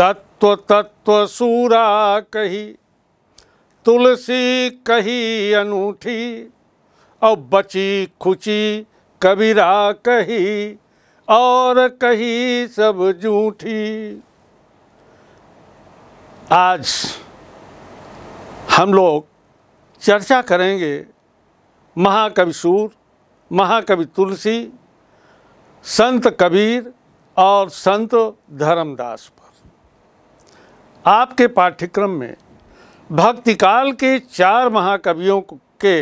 तत्व तत्व सूरा कही तुलसी कही अनूठी और बची खुची कबीरा कही और कही सब झूठी आज हम लोग चर्चा करेंगे महाकवि सूर महाकवि तुलसी संत कबीर और संत धर्मदास पर आपके पाठ्यक्रम में भक्तिकाल के चार महाकवियों के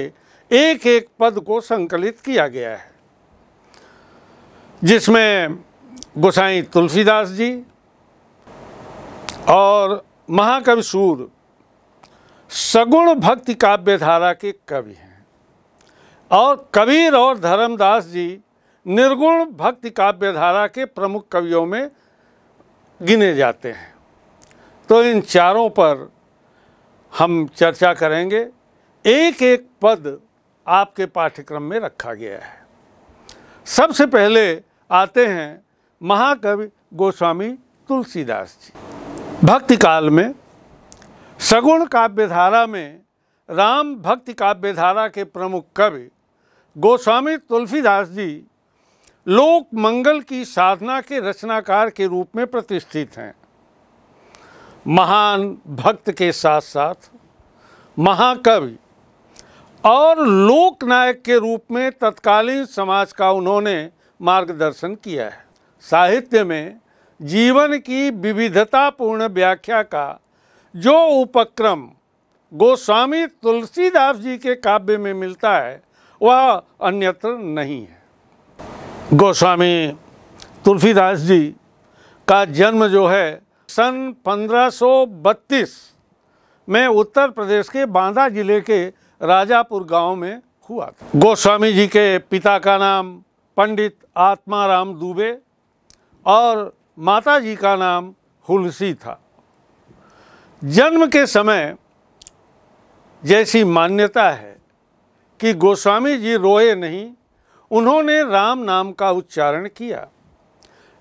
एक एक पद को संकलित किया गया है जिसमें गोसाई तुलसीदास जी और महाकवि सूर सगुण भक्ति काव्य धारा के कवि हैं और कबीर और धर्मदास जी निर्गुण भक्ति काव्य धारा के प्रमुख कवियों में गिने जाते हैं तो इन चारों पर हम चर्चा करेंगे एक एक पद आपके पाठ्यक्रम में रखा गया है सबसे पहले आते हैं महाकवि गोस्वामी तुलसीदास जी भक्ति काल में सगुण काव्यधारा में राम भक्ति काव्यधारा के प्रमुख कवि गोस्वामी तुलसीदास जी लोक मंगल की साधना के रचनाकार के रूप में प्रतिष्ठित हैं महान भक्त के साथ साथ महाकवि और लोकनायक के रूप में तत्कालीन समाज का उन्होंने मार्गदर्शन किया है साहित्य में जीवन की विविधतापूर्ण व्याख्या का जो उपक्रम गोस्वामी तुलसीदास जी के काव्य में मिलता है वह अन्यत्र नहीं है गोस्वामी तुलसीदास जी का जन्म जो है सन 1532 में उत्तर प्रदेश के बांदा जिले के राजापुर गांव में हुआ था गोस्वामी जी के पिता का नाम पंडित आत्माराम दुबे और माता जी का नाम हुलसी था जन्म के समय जैसी मान्यता है कि गोस्वामी जी रोए नहीं उन्होंने राम नाम का उच्चारण किया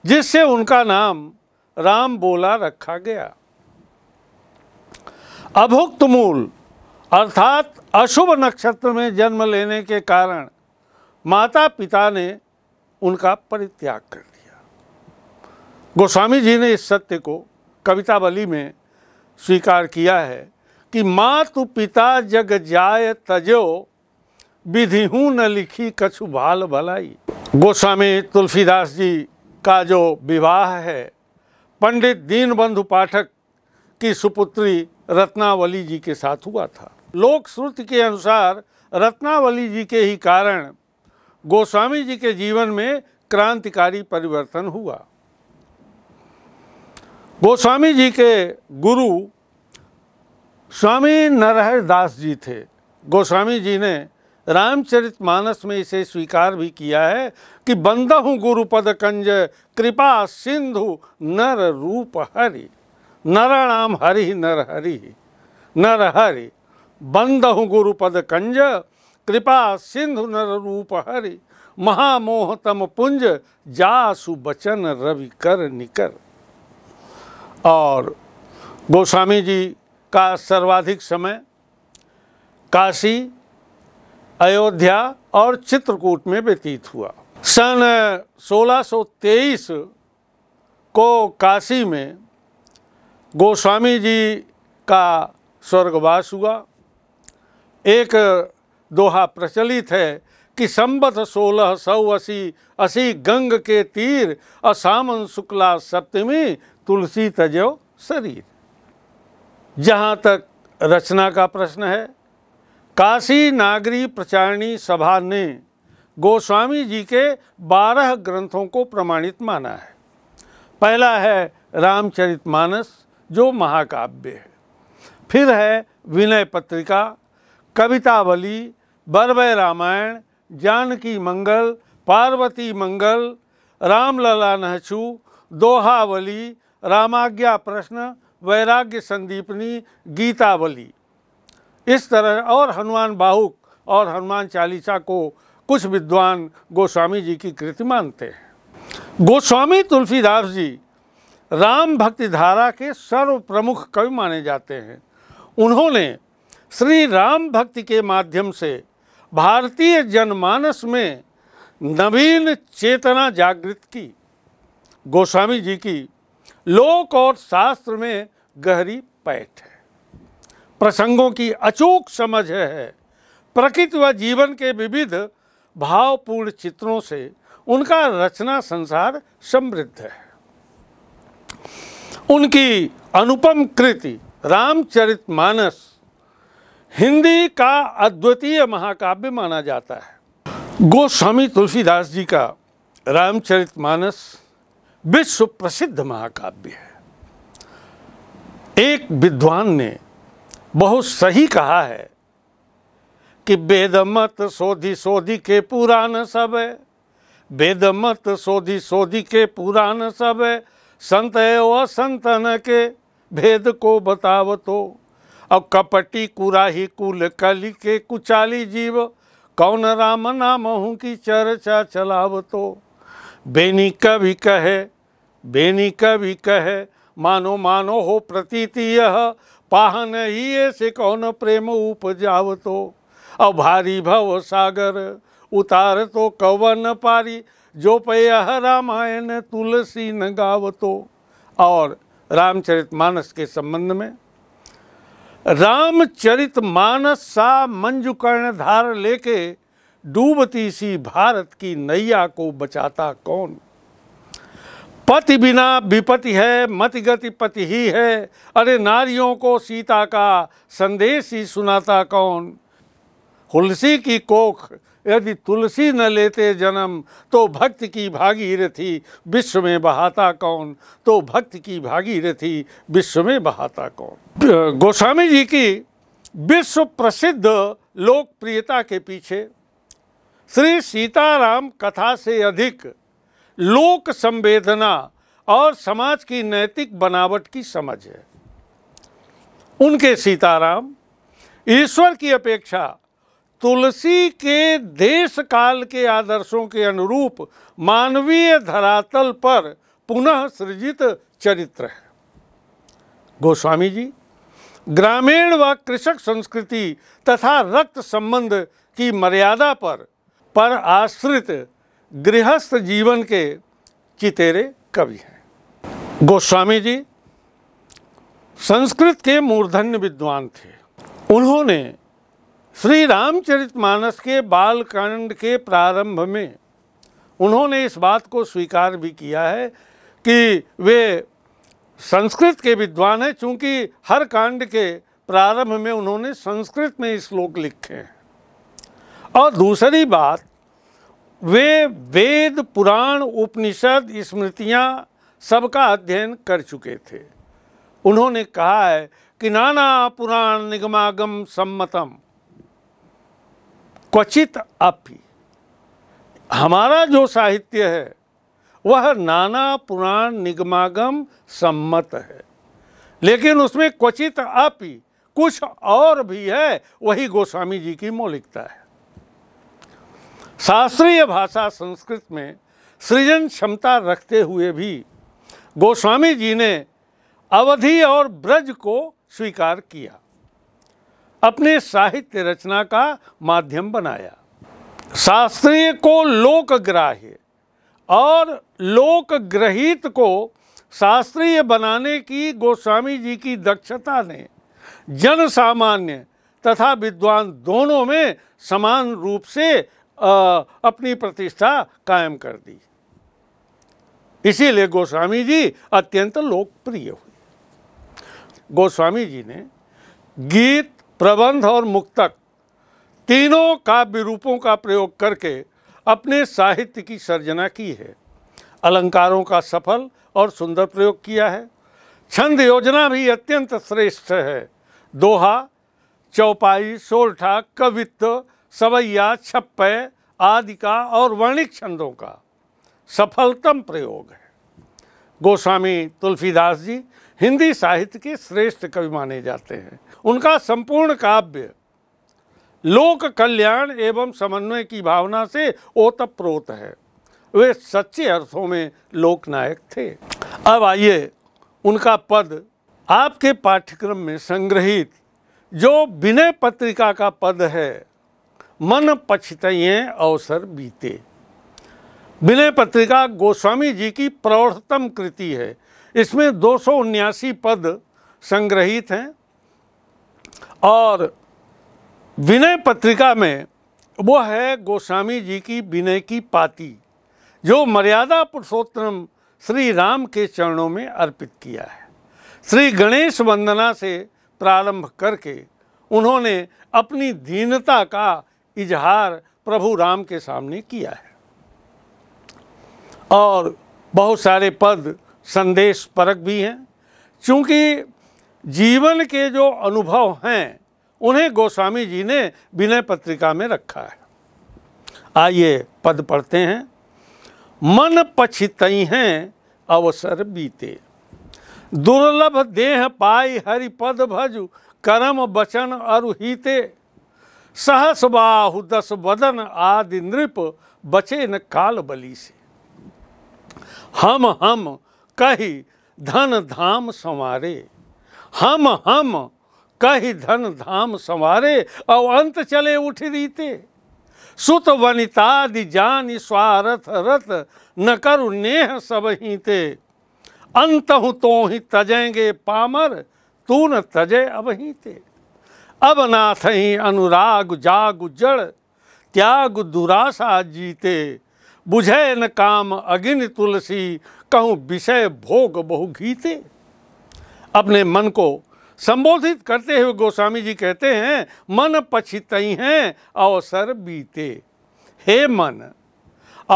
जिससे उनका नाम राम बोला रखा गया अभुक्त मूल अर्थात अशुभ नक्षत्र में जन्म लेने के कारण माता पिता ने उनका परित्याग कर दिया गोस्वामी जी ने इस सत्य को कवितावली में स्वीकार किया है कि मातु पिता जग जाय तजो विधि हूँ न लिखी कछु भाल भलाई गोस्वामी तुलसीदास जी का जो विवाह है पंडित दीनबंधु पाठक की सुपुत्री रत्नावली जी के साथ हुआ था लोक श्रुति के अनुसार रत्नावली जी के ही कारण गोस्वामी जी के जीवन में क्रांतिकारी परिवर्तन हुआ गोस्वामी जी के गुरु स्वामी नरहर दास जी थे गोस्वामी जी ने रामचरित मानस में इसे स्वीकार भी किया है कि बंदहु गुरुपद कंज कृपा सिंधु नर रूप हरि राम हरि नर हरि नर हरि बंदहु गुरुपद कंज कृपा सिंधु नर रूप हरि महामोह तम पुंज जासु बचन रवि कर निकर और गोस्वामी जी का सर्वाधिक समय काशी अयोध्या और चित्रकूट में व्यतीत हुआ सन 1623 को काशी में गोस्वामी जी का स्वर्गवास हुआ एक दोहा प्रचलित है कि संबत सोलह सौ असी असी गंग के तीर असामन शुक्ला सप्तमी तुलसी तजो शरीर जहाँ तक रचना का प्रश्न है काशी नागरी प्रचारणी सभा ने गोस्वामी जी के बारह ग्रंथों को प्रमाणित माना है पहला है रामचरितमानस जो महाकाव्य है फिर है विनय पत्रिका कवितावली बरवय रामायण जानकी मंगल पार्वती मंगल रामलला नहचू दोहावली रामाज्ञा प्रश्न वैराग्य संदीपनी गीतावली इस तरह और हनुमान बाहुक और हनुमान चालीसा को कुछ विद्वान गोस्वामी जी की कृति मानते हैं गोस्वामी तुलसीदास जी राम भक्ति धारा के सर्व प्रमुख कवि माने जाते हैं उन्होंने श्री राम भक्ति के माध्यम से भारतीय जनमानस में नवीन चेतना जागृत की गोस्वामी जी की लोक और शास्त्र में गहरी पैठ है प्रसंगों की अचूक समझ है प्रकृति व जीवन के विविध भावपूर्ण चित्रों से उनका रचना संसार समृद्ध है उनकी अनुपम कृति रामचरित मानस हिंदी का अद्वितीय महाकाव्य माना जाता है गोस्वामी तुलसीदास जी का रामचरित मानस विश्व प्रसिद्ध महाकाव्य है एक विद्वान ने बहुत सही कहा है कि वेद मत सोधी सोधी के पुराण सब वेद मत सोधी सोधी के पुराण सब संत व संतन के भेद को बताव तो अब कपटी कुराही कुल कली के कुचाली जीव कौन राम नाम हूँ की चर्चा चलाव तो बेनी कभी कहे बेनी कभी कहे मानो मानो हो प्रतीति यह पाहन ही से कौन प्रेम उपजाव तो अभारी भव सागर उतार तो कवन पारी जो पय रामायण तुलसी न गाव तो और रामचरित मानस के संबंध में रामचरित मानस सा मंजुकर्ण धार लेके डूबती सी भारत की नैया को बचाता कौन पति बिना विपति है मत गति पति ही है अरे नारियों को सीता का संदेश ही सुनाता कौन तुलसी की कोख यदि तुलसी न लेते जन्म तो भक्त की भागीरथी विश्व में बहाता कौन तो भक्त की भागीरथी विश्व में बहाता कौन गोस्वामी जी की विश्व प्रसिद्ध लोकप्रियता के पीछे श्री सीताराम कथा से अधिक लोक संवेदना और समाज की नैतिक बनावट की समझ है उनके सीताराम ईश्वर की अपेक्षा तुलसी के देश काल के आदर्शों के अनुरूप मानवीय धरातल पर पुनः सृजित चरित्र है गोस्वामी जी ग्रामीण व कृषक संस्कृति तथा रक्त संबंध की मर्यादा पर पर आश्रित गृहस्थ जीवन के चितेरे कवि हैं गोस्वामी जी संस्कृत के मूर्धन्य विद्वान थे उन्होंने श्री रामचरितमानस के बालकांड के प्रारंभ में उन्होंने इस बात को स्वीकार भी किया है कि वे संस्कृत के विद्वान हैं चूंकि हर कांड के प्रारंभ में उन्होंने संस्कृत में श्लोक लिखे हैं और दूसरी बात वे वेद पुराण उपनिषद स्मृतियाँ सबका अध्ययन कर चुके थे उन्होंने कहा है कि नाना पुराण निगमागम सम्मतम क्वचित अपि हमारा जो साहित्य है वह नाना पुराण निगमागम सम्मत है लेकिन उसमें क्वचित अपि कुछ और भी है वही गोस्वामी जी की मौलिकता है शास्त्रीय भाषा संस्कृत में सृजन क्षमता रखते हुए भी गोस्वामी जी ने अवधि और ब्रज को स्वीकार किया अपने साहित्य रचना का माध्यम बनाया शास्त्रीय को लोकग्राह्य और लोकग्रहित को शास्त्रीय बनाने की गोस्वामी जी की दक्षता ने जन सामान्य तथा विद्वान दोनों में समान रूप से अपनी प्रतिष्ठा कायम कर दी इसीलिए गोस्वामी जी अत्यंत लोकप्रिय हुए गोस्वामी जी ने गीत प्रबंध और मुक्तक तीनों काव्य रूपों का प्रयोग करके अपने साहित्य की सर्जना की है अलंकारों का सफल और सुंदर प्रयोग किया है छंद योजना भी अत्यंत श्रेष्ठ है दोहा चौपाई सोलठा कवित्व सवैया छप्पे आदि का और वर्णिक छंदों का सफलतम प्रयोग है गोस्वामी तुलसीदास जी हिंदी साहित्य के श्रेष्ठ कवि माने जाते हैं उनका संपूर्ण काव्य लोक कल्याण एवं समन्वय की भावना से ओतप्रोत है वे सच्चे अर्थों में लोकनायक थे अब आइए उनका पद आपके पाठ्यक्रम में संग्रहित जो विनय पत्रिका का पद है मन पछत अवसर बीते विनय पत्रिका गोस्वामी जी की प्रौढ़तम कृति है इसमें दो पद संग्रहित हैं और विनय पत्रिका में वो है गोस्वामी जी की विनय की पाती जो मर्यादा पुरुषोत्तम श्री राम के चरणों में अर्पित किया है श्री गणेश वंदना से प्रारंभ करके उन्होंने अपनी दीनता का इजहार प्रभु राम के सामने किया है और बहुत सारे पद संदेश परक भी हैं क्योंकि जीवन के जो अनुभव हैं उन्हें गोस्वामी जी ने विनय पत्रिका में रखा है आइए पद पढ़ते हैं मन पछितई हैं अवसर बीते दुर्लभ देह पाई हरि पद भज कर्म बचन अरुहीते सहस बाहु दस वदन आदि नृप बचे न काल बलि से हम हम कही धन धाम संवारे हम हम कही धन धाम संवारे और अंत चले उठ रीते सुत दि जान स्वारथ रथ न करु नेह सब हीते अंत तो ही तजेंगे पामर तू न तजे अब हीते अब नाथ ही अनुराग जाग जड़ त्याग दुराशा जीते बुझे न काम अगिन तुलसी कहूँ विषय भोग बहुघीते अपने मन को संबोधित करते हुए गोस्वामी जी कहते हैं मन पछित हैं अवसर बीते हे मन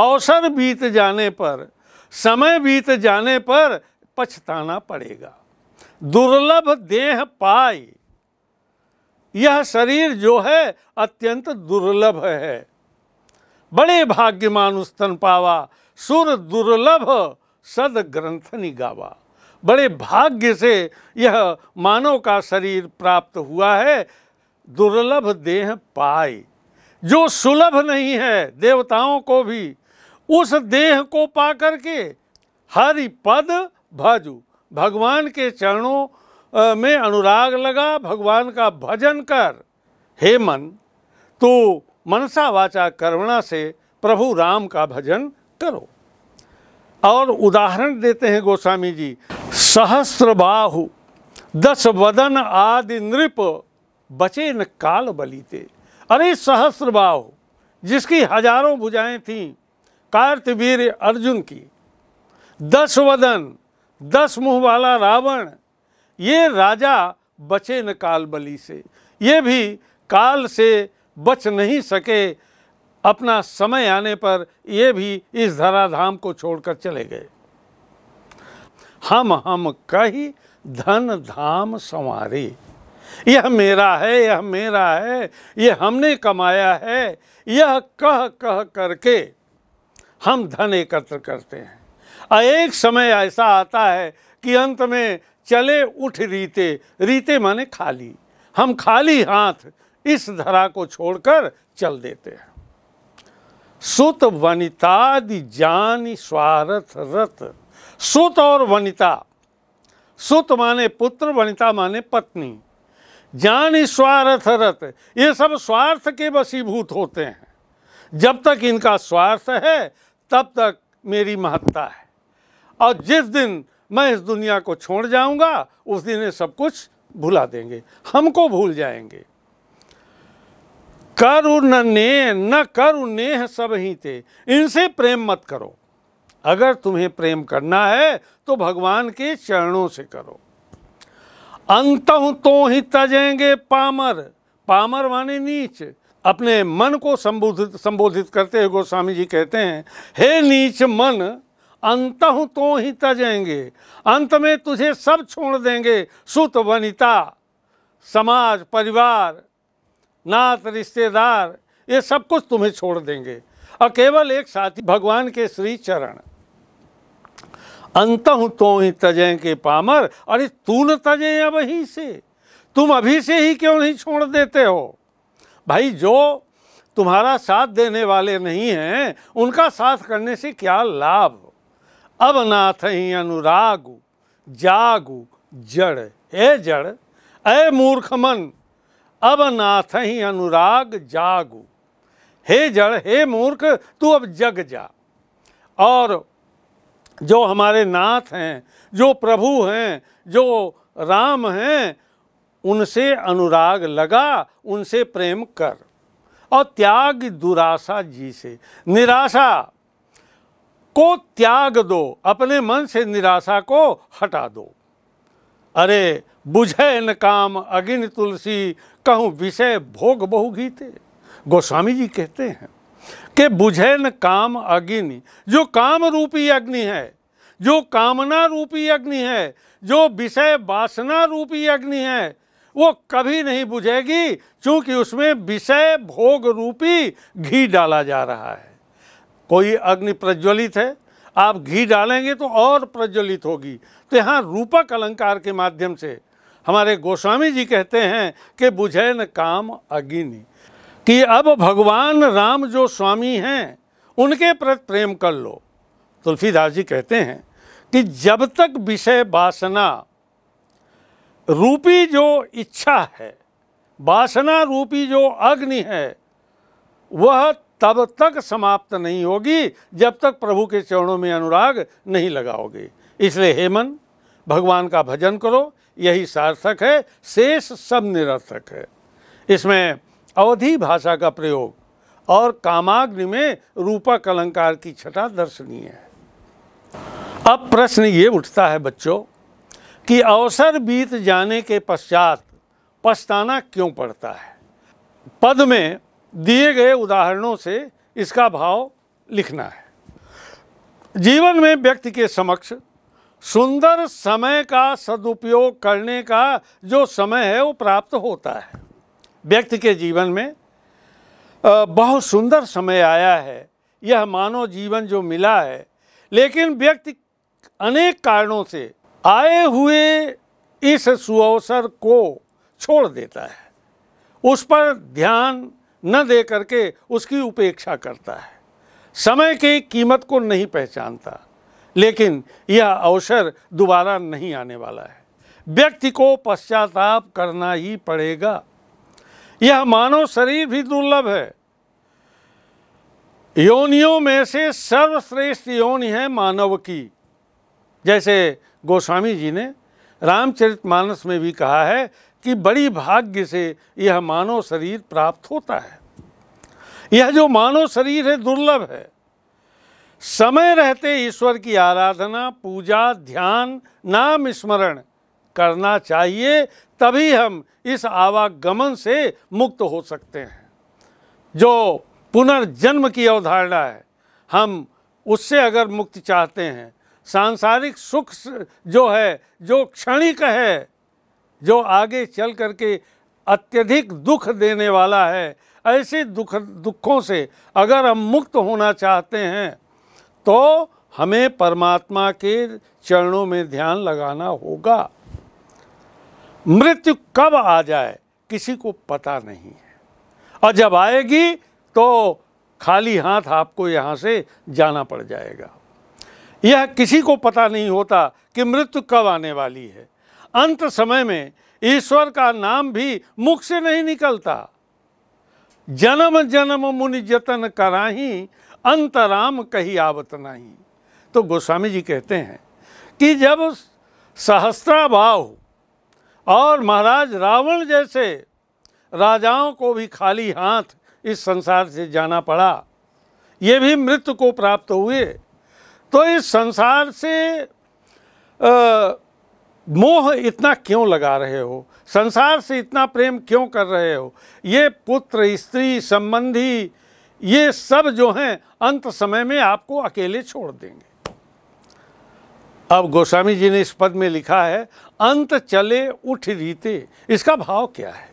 अवसर बीत जाने पर समय बीत जाने पर पछताना पड़ेगा दुर्लभ देह पाई यह शरीर जो है अत्यंत दुर्लभ है बड़े भाग्यमान उस्तन पावा सुर दुर्लभ सद ग्रंथ निगावा बड़े भाग्य से यह मानव का शरीर प्राप्त हुआ है दुर्लभ देह पाए जो सुलभ नहीं है देवताओं को भी उस देह को पा करके हरि पद भजू भगवान के चरणों में अनुराग लगा भगवान का भजन कर हे मन तो मनसा वाचा करुणा से प्रभु राम का भजन करो और उदाहरण देते हैं गोस्वामी जी सहस्र बाहु दस वदन आदि नृप बचे न काल बलिते अरे सहस्र बाहु जिसकी हजारों भुजाएं थीं कार्तवीर अर्जुन की दस वदन दस मुंह वाला रावण ये राजा बचे न काल बलि से ये भी काल से बच नहीं सके अपना समय आने पर ये भी इस धराधाम को छोड़कर चले गए हम हम कही धन धाम संवारे यह मेरा है यह मेरा है यह हमने कमाया है यह कह कह करके हम धन एकत्र करते हैं एक समय ऐसा आता है कि अंत में चले उठ रीते रीते माने खाली हम खाली हाथ इस धरा को छोड़कर चल देते हैं सुत वनितादि जान स्वारथ रथ सुत और वनिता सुत माने पुत्र वनिता माने पत्नी जान स्वार्थ रथ ये सब स्वार्थ के वसीभूत होते हैं जब तक इनका स्वार्थ है तब तक मेरी महत्ता है और जिस दिन मैं इस दुनिया को छोड़ जाऊंगा उस दिन ये सब कुछ भुला देंगे हमको भूल जाएंगे कर ने न नेह सब ही थे इनसे प्रेम मत करो अगर तुम्हें प्रेम करना है तो भगवान के चरणों से करो अंत तो ही तजेंगे पामर पामर माने नीच अपने मन को संबोधित संबोधित करते हुए गोस्वामी जी कहते हैं हे नीच मन अंत तो ही तजेंगे अंत में तुझे सब छोड़ देंगे सुत वनिता समाज परिवार नात रिश्तेदार ये सब कुछ तुम्हें छोड़ देंगे और केवल एक साथी भगवान के श्री चरण अंत तो ही तजेंगे के पामर अरे तू न तजे अब ही से तुम अभी से ही क्यों नहीं छोड़ देते हो भाई जो तुम्हारा साथ देने वाले नहीं हैं उनका साथ करने से क्या लाभ अवनाथ ही अनुराग जागु जड़ हे जड़ ऐ मूर्ख मन अवनाथ ही अनुराग जागु हे जड़ हे मूर्ख तू अब जग जा और जो हमारे नाथ हैं जो प्रभु हैं जो राम हैं उनसे अनुराग लगा उनसे प्रेम कर और त्याग दुराशा जी से निराशा को त्याग दो अपने मन से निराशा को हटा दो अरे बुझे न काम अगिन तुलसी कहूँ विषय भोग बहु गीते गोस्वामी जी कहते हैं कि बुझे न काम अग्नि जो काम रूपी अग्नि है जो कामना रूपी अग्नि है जो विषय वासना रूपी अग्नि है वो कभी नहीं बुझेगी क्योंकि उसमें विषय भोग रूपी घी डाला जा रहा है कोई अग्नि प्रज्वलित है आप घी डालेंगे तो और प्रज्वलित होगी तो यहाँ रूपक अलंकार के माध्यम से हमारे गोस्वामी जी कहते हैं कि बुझे न काम अग्नि कि अब भगवान राम जो स्वामी हैं उनके प्रति प्रेम कर लो तुलसीदास जी कहते हैं कि जब तक विषय वासना रूपी जो इच्छा है वासना रूपी जो अग्नि है वह तब तक समाप्त नहीं होगी जब तक प्रभु के चरणों में अनुराग नहीं लगाओगे इसलिए हेमन भगवान का भजन करो यही सार्थक है शेष सब निरर्थक है इसमें अवधि भाषा का प्रयोग और कामाग्नि में रूपक अलंकार की छटा दर्शनीय है अब प्रश्न ये उठता है बच्चों कि अवसर बीत जाने के पश्चात पछताना क्यों पड़ता है पद में दिए गए उदाहरणों से इसका भाव लिखना है जीवन में व्यक्ति के समक्ष सुंदर समय का सदुपयोग करने का जो समय है वो प्राप्त होता है व्यक्ति के जीवन में बहुत सुंदर समय आया है यह मानव जीवन जो मिला है लेकिन व्यक्ति अनेक कारणों से आए हुए इस सुअवसर को छोड़ देता है उस पर ध्यान न दे करके उसकी उपेक्षा करता है समय की कीमत को नहीं पहचानता लेकिन यह अवसर दोबारा नहीं आने वाला है व्यक्ति को पश्चाताप करना ही पड़ेगा यह मानव शरीर भी दुर्लभ है योनियों में से सर्वश्रेष्ठ योनि है मानव की जैसे गोस्वामी जी ने रामचरितमानस में भी कहा है कि बड़ी भाग्य से यह मानव शरीर प्राप्त होता है यह जो मानव शरीर है दुर्लभ है समय रहते ईश्वर की आराधना पूजा ध्यान नाम स्मरण करना चाहिए तभी हम इस आवागमन से मुक्त हो सकते हैं जो पुनर्जन्म की अवधारणा है हम उससे अगर मुक्ति चाहते हैं सांसारिक सुख जो है जो क्षणिक है जो आगे चल करके अत्यधिक दुख देने वाला है ऐसे दुख दुखों से अगर हम मुक्त होना चाहते हैं तो हमें परमात्मा के चरणों में ध्यान लगाना होगा मृत्यु कब आ जाए किसी को पता नहीं है और जब आएगी तो खाली हाथ आपको यहाँ से जाना पड़ जाएगा यह किसी को पता नहीं होता कि मृत्यु कब आने वाली है अंत समय में ईश्वर का नाम भी मुख से नहीं निकलता जन्म जन्म मुनि जतन कराही अंतराम कही आवत नहीं तो गोस्वामी जी कहते हैं कि जब सहस्त्राभाव और महाराज रावण जैसे राजाओं को भी खाली हाथ इस संसार से जाना पड़ा ये भी मृत्यु को प्राप्त हुए तो इस संसार से आ, मोह इतना क्यों लगा रहे हो संसार से इतना प्रेम क्यों कर रहे हो ये पुत्र स्त्री संबंधी ये सब जो हैं अंत समय में आपको अकेले छोड़ देंगे अब गोस्वामी जी ने इस पद में लिखा है अंत चले उठ रीते इसका भाव क्या है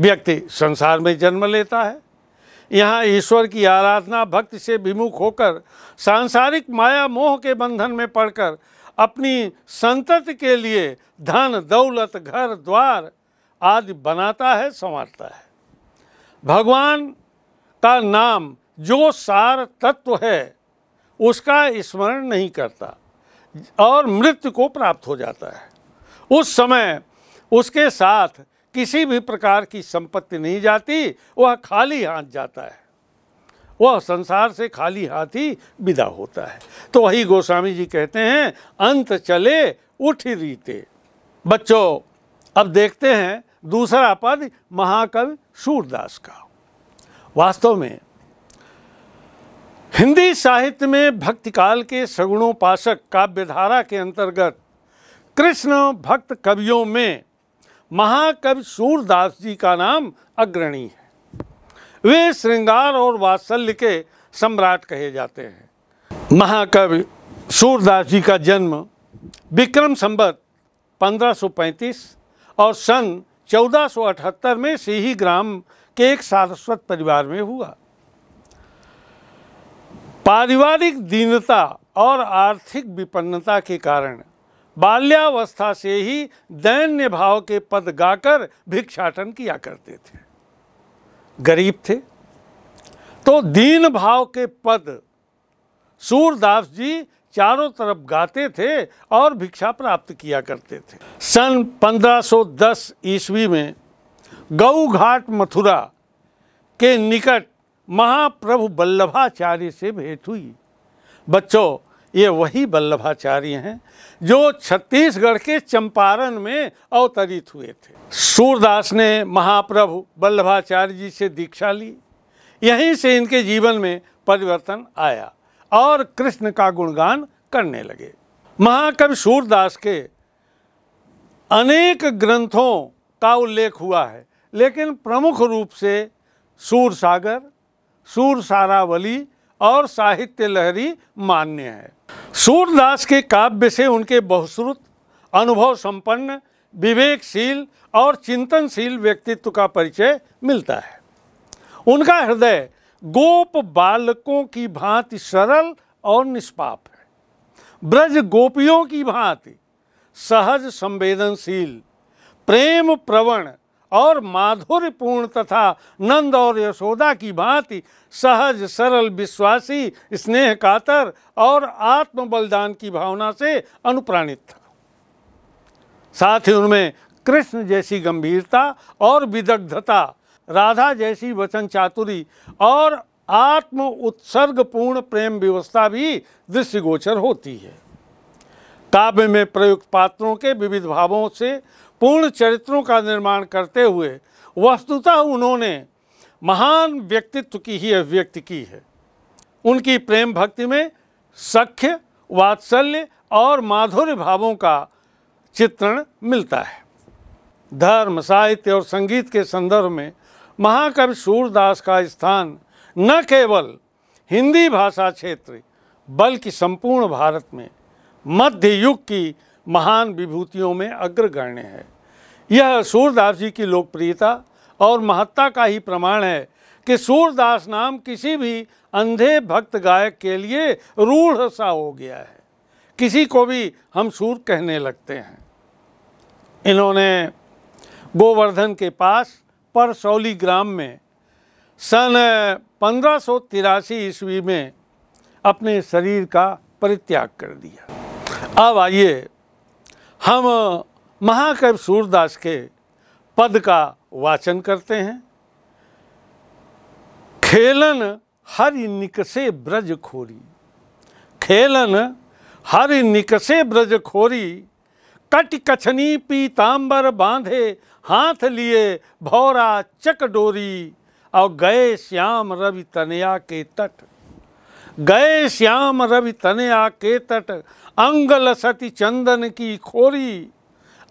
व्यक्ति संसार में जन्म लेता है यहाँ ईश्वर की आराधना भक्ति से विमुख होकर सांसारिक माया मोह के बंधन में पड़कर अपनी संतति के लिए धन दौलत घर द्वार आदि बनाता है संवारता है भगवान का नाम जो सार तत्व है उसका स्मरण नहीं करता और मृत्यु को प्राप्त हो जाता है उस समय उसके साथ किसी भी प्रकार की संपत्ति नहीं जाती वह खाली हाथ जाता है वह संसार से खाली हाथ ही विदा होता है तो वही गोस्वामी जी कहते हैं अंत चले उठ रीते बच्चों अब देखते हैं दूसरा पद महाकवि सूरदास का वास्तव में हिंदी साहित्य में भक्तिकाल के सगुणोपासक काव्यधारा के अंतर्गत कृष्ण भक्त कवियों में महाकवि सूरदास जी का नाम अग्रणी है वे श्रृंगार और वात्सल्य के सम्राट कहे जाते हैं महाकवि सूरदास जी का जन्म विक्रम संबत 1535 और सन 1478 में सीही ग्राम के एक सारस्वत परिवार में हुआ पारिवारिक दीनता और आर्थिक विपन्नता के कारण बाल्यावस्था से ही दैन्य भाव के पद गाकर भिक्षाटन किया करते थे गरीब थे तो दीन भाव के पद सूरदास जी चारों तरफ गाते थे और भिक्षा प्राप्त किया करते थे सन 1510 ईस्वी में गऊ घाट मथुरा के निकट महाप्रभु वल्लभाचार्य से भेंट हुई बच्चों ये वही वल्लभाचार्य हैं जो छत्तीसगढ़ के चंपारण में अवतरित हुए थे सूरदास ने महाप्रभु वल्लभाचार्य जी से दीक्षा ली यहीं से इनके जीवन में परिवर्तन आया और कृष्ण का गुणगान करने लगे महाकवि सूरदास के अनेक ग्रंथों का उल्लेख हुआ है लेकिन प्रमुख रूप से सूर सागर सूर सारावली और साहित्य लहरी मान्य है सूरदास के काव्य से उनके बहुश्रुत अनुभव संपन्न विवेकशील और चिंतनशील व्यक्तित्व का परिचय मिलता है उनका हृदय गोप बालकों की भांति सरल और निष्पाप है ब्रज गोपियों की भांति सहज संवेदनशील प्रेम प्रवण और माधुर्यपूर्ण तथा नंद और यशोदा की भांति सहज सरल विश्वासी स्नेह कातर और आत्मबलिदान की भावना से अनुप्राणित था साथ ही उनमें कृष्ण जैसी गंभीरता और विदग्धता राधा जैसी वचन चातुरी और आत्म उत्सर्गपूर्ण प्रेम व्यवस्था भी दृष्टिगोचर होती है काव्य में प्रयुक्त पात्रों के विविध भावों से पूर्ण चरित्रों का निर्माण करते हुए वस्तुतः उन्होंने महान व्यक्तित्व की ही अभिव्यक्ति की है उनकी प्रेम भक्ति में सख्य वात्सल्य और माधुर्य भावों का चित्रण मिलता है धर्म साहित्य और संगीत के संदर्भ में महाकवि सूरदास का स्थान न केवल हिंदी भाषा क्षेत्र बल्कि संपूर्ण भारत में मध्य युग की महान विभूतियों में अग्रगण्य है यह सूरदास जी की लोकप्रियता और महत्ता का ही प्रमाण है कि सूरदास नाम किसी भी अंधे भक्त गायक के लिए रूढ़ सा हो गया है किसी को भी हम सूर कहने लगते हैं इन्होंने गोवर्धन के पास परसौली ग्राम में सन पंद्रह सौ तिरासी ईस्वी में अपने शरीर का परित्याग कर दिया अब आइए हम महाकवि सूरदास के पद का वाचन करते हैं खेलन हर निकसे ब्रज खोरी खेलन हर निकसे ब्रज खोरी कट कछनी पीताम्बर बांधे हाथ लिए भौरा चक डोरी और गए श्याम रवि तनया के तट गए श्याम रवि तनया के तट अंगल सती चंदन की खोरी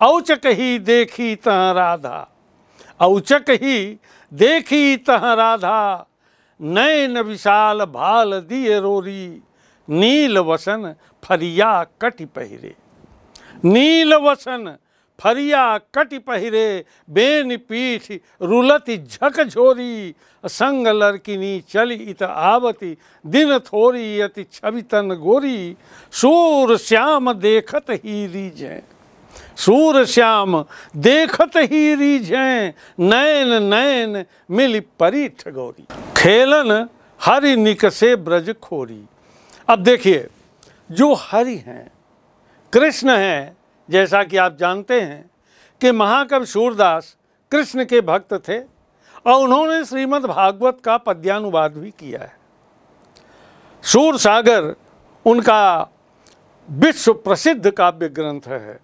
औचक ही देखी तह राधा औचक ही देखी तह राधा नयन विशाल भाल दिए रोरी नील वसन फरिया कटि पहिरे नील वसन फरिया कटि पहिरे बेन पीठ रुलति झक झोरी संग लड़किनी चली इत आवती दिन थोरी अति छवितन गोरी सूर श्याम देखत ही रीजें सूर श्याम देखत ही रीझे नयन नयन मिल परी ठगोरी खेलन हरि निक से ब्रज खोरी अब देखिए जो हरि हैं कृष्ण हैं जैसा कि आप जानते हैं कि महाकवि सूरदास कृष्ण के भक्त थे और उन्होंने श्रीमद् भागवत का पद्यानुवाद भी किया है सूर सागर उनका विश्व प्रसिद्ध काव्य ग्रंथ है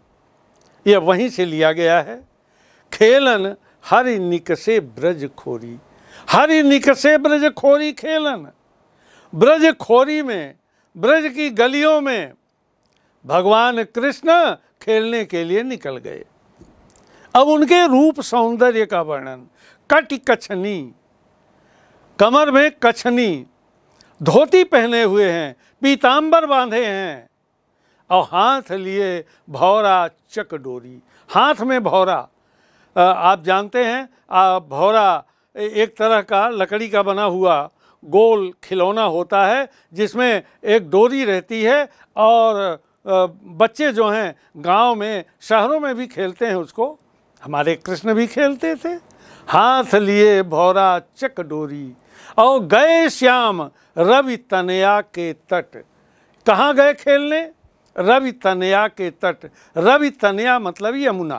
यह वहीं से लिया गया है खेलन हरि निकसे ब्रज खोरी हरि निकसे ब्रज खोरी खेलन ब्रज खोरी में ब्रज की गलियों में भगवान कृष्ण खेलने के लिए निकल गए अब उनके रूप सौंदर्य का वर्णन कट कछनी कमर में कछनी धोती पहने हुए हैं पीतांबर बांधे हैं और हाथ लिए भौरा चक डोरी हाथ में भौरा आप जानते हैं आ, भौरा एक तरह का लकड़ी का बना हुआ गोल खिलौना होता है जिसमें एक डोरी रहती है और बच्चे जो हैं गांव में शहरों में भी खेलते हैं उसको हमारे कृष्ण भी खेलते थे हाथ लिए भौरा चक डोरी और गए श्याम रवि तनया के तट कहाँ गए खेलने रवि तनया के तट रवि तनया मतलब यमुना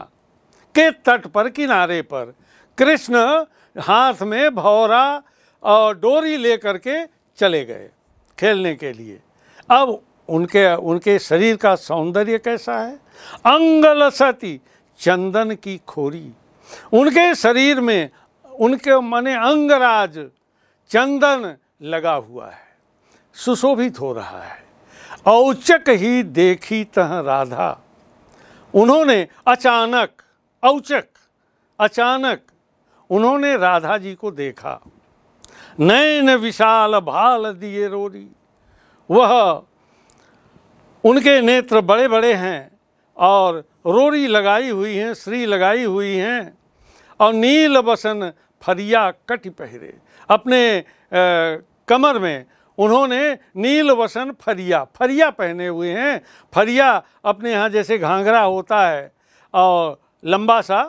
के तट पर किनारे पर कृष्ण हाथ में भौरा और डोरी लेकर के चले गए खेलने के लिए अब उनके उनके शरीर का सौंदर्य कैसा है अंगलसती चंदन की खोरी उनके शरीर में उनके मने अंगराज चंदन लगा हुआ है सुशोभित हो रहा है औचक ही देखी तह राधा उन्होंने अचानक औचक अचानक उन्होंने राधा जी को देखा नयन विशाल भाल दिए रोरी वह उनके नेत्र बड़े बड़े हैं और रोरी लगाई हुई हैं श्री लगाई हुई हैं और नील बसन फरिया कट पहरे अपने आ, कमर में उन्होंने नील वसन फरिया फरिया पहने हुए हैं फरिया अपने यहाँ जैसे घाघरा होता है और लंबा सा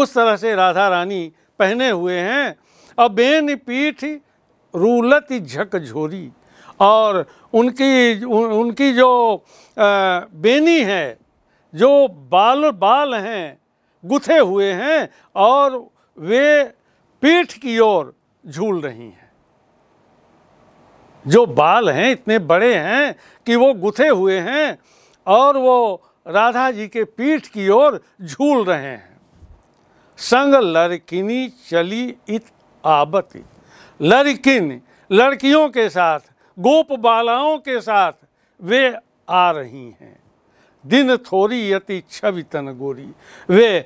उस तरह से राधा रानी पहने हुए हैं और बेन पीठ रूलत झकझोरी और उनकी उनकी जो आ, बेनी है जो बाल बाल हैं गुथे हुए हैं और वे पीठ की ओर झूल रही हैं जो बाल हैं इतने बड़े हैं कि वो गुथे हुए हैं और वो राधा जी के पीठ की ओर झूल रहे हैं संग लड़किनी चली इत आबती लड़किन लड़कियों के साथ गोप बालाओं के साथ वे आ रही हैं दिन थोड़ी यति छवि तन गोरी वे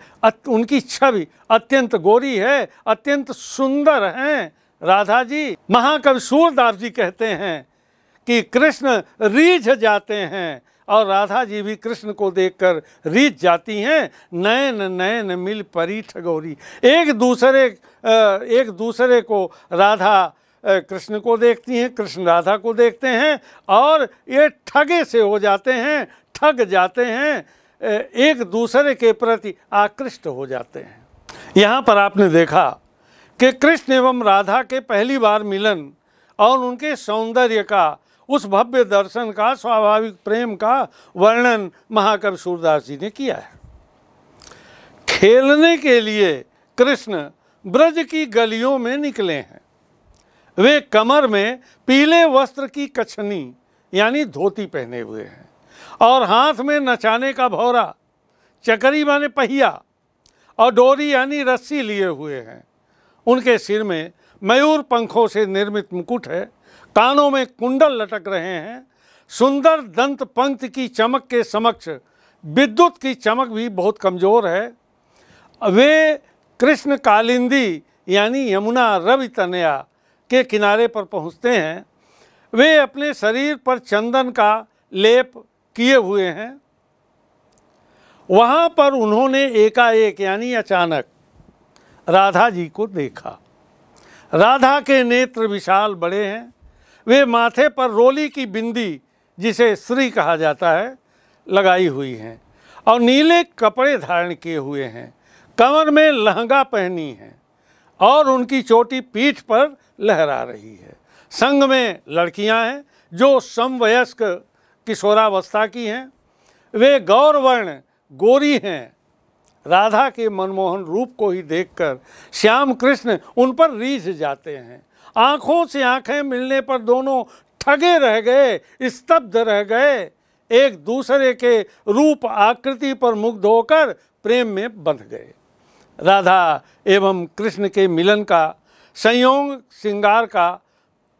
उनकी छवि अत्यंत गोरी है अत्यंत सुंदर हैं राधा जी महाकवि सूरदास जी कहते हैं कि कृष्ण रीझ जाते हैं और राधा जी भी कृष्ण को देखकर रीझ जाती हैं नयन नयन मिल परी ठगोरी एक दूसरे एक दूसरे को राधा कृष्ण को देखती हैं कृष्ण राधा को देखते हैं और ये ठगे से हो जाते हैं ठग जाते हैं एक दूसरे के प्रति आकृष्ट हो जाते हैं यहाँ पर आपने देखा कि कृष्ण एवं राधा के पहली बार मिलन और उनके सौंदर्य का उस भव्य दर्शन का स्वाभाविक प्रेम का वर्णन महाकवि सूरदास जी ने किया है खेलने के लिए कृष्ण ब्रज की गलियों में निकले हैं वे कमर में पीले वस्त्र की कछनी यानी धोती पहने हुए हैं और हाथ में नचाने का भौरा चकरी माने पहिया और डोरी यानी रस्सी लिए हुए हैं उनके सिर में मयूर पंखों से निर्मित मुकुट है कानों में कुंडल लटक रहे हैं सुंदर दंत पंक्त की चमक के समक्ष विद्युत की चमक भी बहुत कमज़ोर है वे कृष्ण कालिंदी यानी यमुना रवि तनया के किनारे पर पहुंचते हैं वे अपने शरीर पर चंदन का लेप किए हुए हैं वहाँ पर उन्होंने एकाएक यानी अचानक राधा जी को देखा राधा के नेत्र विशाल बड़े हैं वे माथे पर रोली की बिंदी जिसे श्री कहा जाता है लगाई हुई हैं और नीले कपड़े धारण किए हुए हैं कमर में लहंगा पहनी है और उनकी चोटी पीठ पर लहरा रही है संग में लड़कियां हैं जो समवयस्क किशोरावस्था की हैं वे गौरवर्ण गोरी हैं राधा के मनमोहन रूप को ही देखकर श्याम कृष्ण उन पर रीझ जाते हैं आंखों से आंखें मिलने पर दोनों ठगे रह गए स्तब्ध रह गए एक दूसरे के रूप आकृति पर मुग्ध होकर प्रेम में बंध गए राधा एवं कृष्ण के मिलन का संयोग श्रृंगार का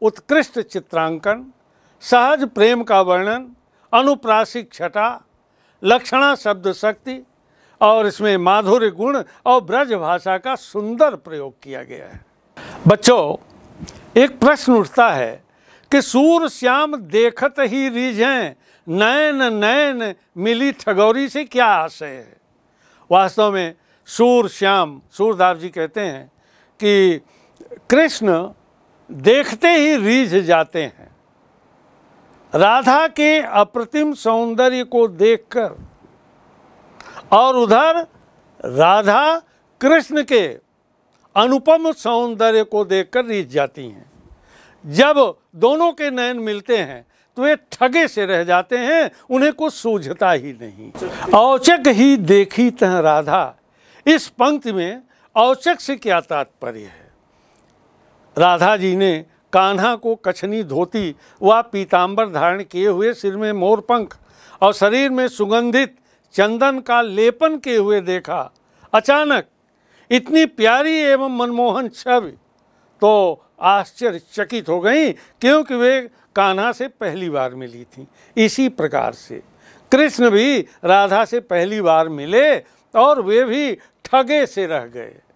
उत्कृष्ट चित्रांकन सहज प्रेम का वर्णन अनुप्रासिक छटा लक्षणा शब्द शक्ति और इसमें माधुर्य गुण और ब्रज भाषा का सुंदर प्रयोग किया गया है बच्चों एक प्रश्न उठता है कि सूर श्याम देखत ही रिझें नयन नयन मिली ठगौरी से क्या आशय है वास्तव में सूर श्याम सूरदास जी कहते हैं कि कृष्ण देखते ही रीझ जाते हैं राधा के अप्रतिम सौंदर्य को देखकर और उधर राधा कृष्ण के अनुपम सौंदर्य को देखकर रीझ जाती हैं जब दोनों के नयन मिलते हैं तो वे ठगे से रह जाते हैं उन्हें कुछ सूझता ही नहीं औचक ही देखी तह राधा इस पंक्ति में औचक से क्या तात्पर्य है राधा जी ने कान्हा को कछनी धोती व पीताम्बर धारण किए हुए सिर में मोरपंख और शरीर में सुगंधित चंदन का लेपन किए हुए देखा अचानक इतनी प्यारी एवं मनमोहन छवि तो आश्चर्यचकित हो गई क्योंकि वे कान्हा से पहली बार मिली थी इसी प्रकार से कृष्ण भी राधा से पहली बार मिले और वे भी ठगे से रह गए